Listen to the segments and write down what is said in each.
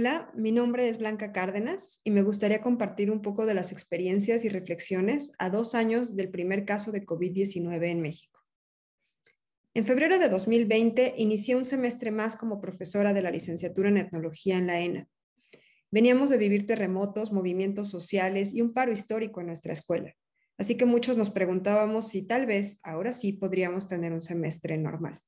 Hola, mi nombre es Blanca Cárdenas y me gustaría compartir un poco de las experiencias y reflexiones a dos años del primer caso de COVID-19 en México. En febrero de 2020 inicié un semestre más como profesora de la licenciatura en etnología en la ENA. Veníamos de vivir terremotos, movimientos sociales y un paro histórico en nuestra escuela, así que muchos nos preguntábamos si tal vez ahora sí podríamos tener un semestre normal.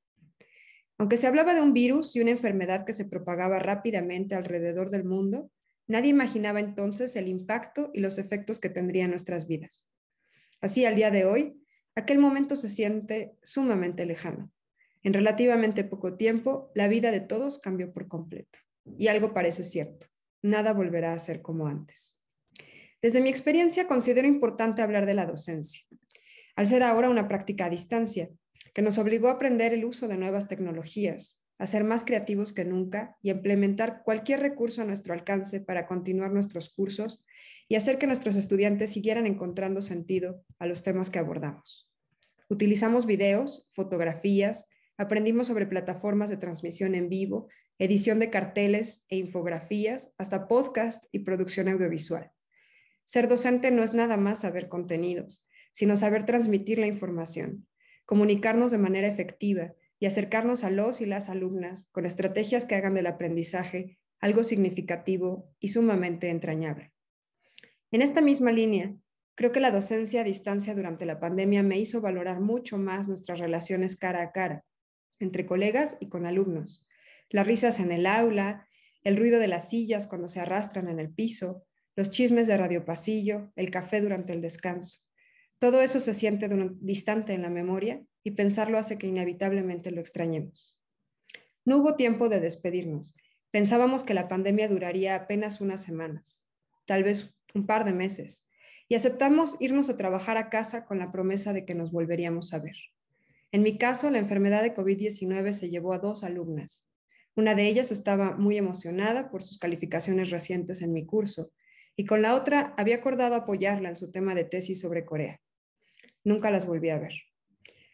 Aunque se hablaba de un virus y una enfermedad que se propagaba rápidamente alrededor del mundo, nadie imaginaba entonces el impacto y los efectos que tendría en nuestras vidas. Así, al día de hoy, aquel momento se siente sumamente lejano. En relativamente poco tiempo, la vida de todos cambió por completo. Y algo parece cierto, nada volverá a ser como antes. Desde mi experiencia, considero importante hablar de la docencia. Al ser ahora una práctica a distancia, que nos obligó a aprender el uso de nuevas tecnologías, a ser más creativos que nunca y a implementar cualquier recurso a nuestro alcance para continuar nuestros cursos y hacer que nuestros estudiantes siguieran encontrando sentido a los temas que abordamos. Utilizamos videos, fotografías, aprendimos sobre plataformas de transmisión en vivo, edición de carteles e infografías, hasta podcast y producción audiovisual. Ser docente no es nada más saber contenidos, sino saber transmitir la información, comunicarnos de manera efectiva y acercarnos a los y las alumnas con estrategias que hagan del aprendizaje algo significativo y sumamente entrañable. En esta misma línea, creo que la docencia a distancia durante la pandemia me hizo valorar mucho más nuestras relaciones cara a cara, entre colegas y con alumnos. Las risas en el aula, el ruido de las sillas cuando se arrastran en el piso, los chismes de radio pasillo, el café durante el descanso. Todo eso se siente distante en la memoria y pensarlo hace que inevitablemente lo extrañemos. No hubo tiempo de despedirnos. Pensábamos que la pandemia duraría apenas unas semanas, tal vez un par de meses, y aceptamos irnos a trabajar a casa con la promesa de que nos volveríamos a ver. En mi caso, la enfermedad de COVID-19 se llevó a dos alumnas. Una de ellas estaba muy emocionada por sus calificaciones recientes en mi curso y con la otra había acordado apoyarla en su tema de tesis sobre Corea. Nunca las volví a ver.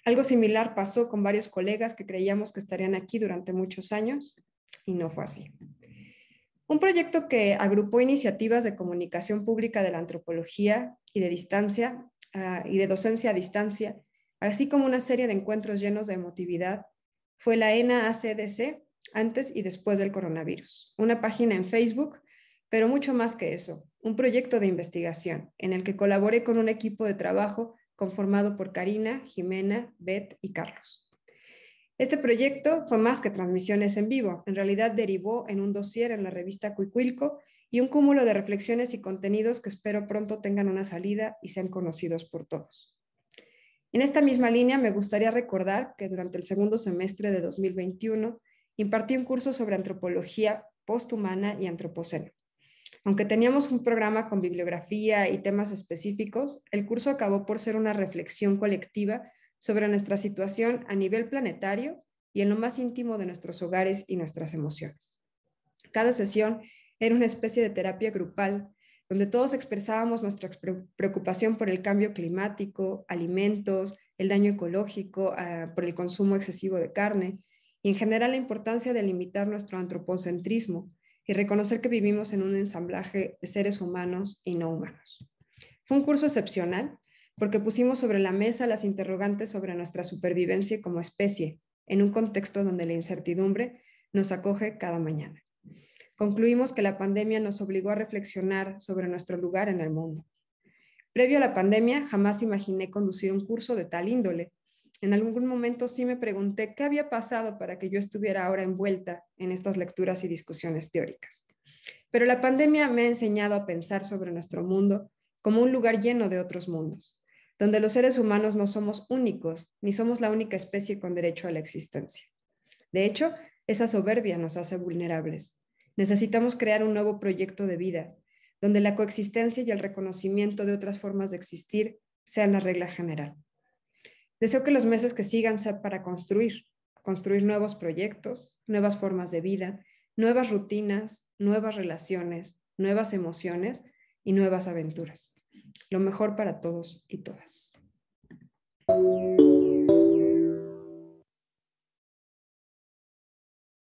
Algo similar pasó con varios colegas que creíamos que estarían aquí durante muchos años y no fue así. Un proyecto que agrupó iniciativas de comunicación pública de la antropología y de distancia ah, y de docencia a distancia, así como una serie de encuentros llenos de emotividad, fue la ENA-ACDC antes y después del coronavirus. Una página en Facebook, pero mucho más que eso, un proyecto de investigación en el que colaboré con un equipo de trabajo conformado por Karina, Jimena, Bet y Carlos. Este proyecto fue más que transmisiones en vivo, en realidad derivó en un dossier en la revista Cuicuilco y un cúmulo de reflexiones y contenidos que espero pronto tengan una salida y sean conocidos por todos. En esta misma línea me gustaría recordar que durante el segundo semestre de 2021 impartí un curso sobre antropología posthumana y antropoceno. Aunque teníamos un programa con bibliografía y temas específicos, el curso acabó por ser una reflexión colectiva sobre nuestra situación a nivel planetario y en lo más íntimo de nuestros hogares y nuestras emociones. Cada sesión era una especie de terapia grupal donde todos expresábamos nuestra preocupación por el cambio climático, alimentos, el daño ecológico ah, por el consumo excesivo de carne y en general la importancia de limitar nuestro antropocentrismo y reconocer que vivimos en un ensamblaje de seres humanos y no humanos. Fue un curso excepcional porque pusimos sobre la mesa las interrogantes sobre nuestra supervivencia como especie, en un contexto donde la incertidumbre nos acoge cada mañana. Concluimos que la pandemia nos obligó a reflexionar sobre nuestro lugar en el mundo. Previo a la pandemia, jamás imaginé conducir un curso de tal índole, en algún momento sí me pregunté qué había pasado para que yo estuviera ahora envuelta en estas lecturas y discusiones teóricas. Pero la pandemia me ha enseñado a pensar sobre nuestro mundo como un lugar lleno de otros mundos, donde los seres humanos no somos únicos, ni somos la única especie con derecho a la existencia. De hecho, esa soberbia nos hace vulnerables. Necesitamos crear un nuevo proyecto de vida, donde la coexistencia y el reconocimiento de otras formas de existir sean la regla general. Deseo que los meses que sigan sean para construir, construir nuevos proyectos, nuevas formas de vida, nuevas rutinas, nuevas relaciones, nuevas emociones y nuevas aventuras. Lo mejor para todos y todas.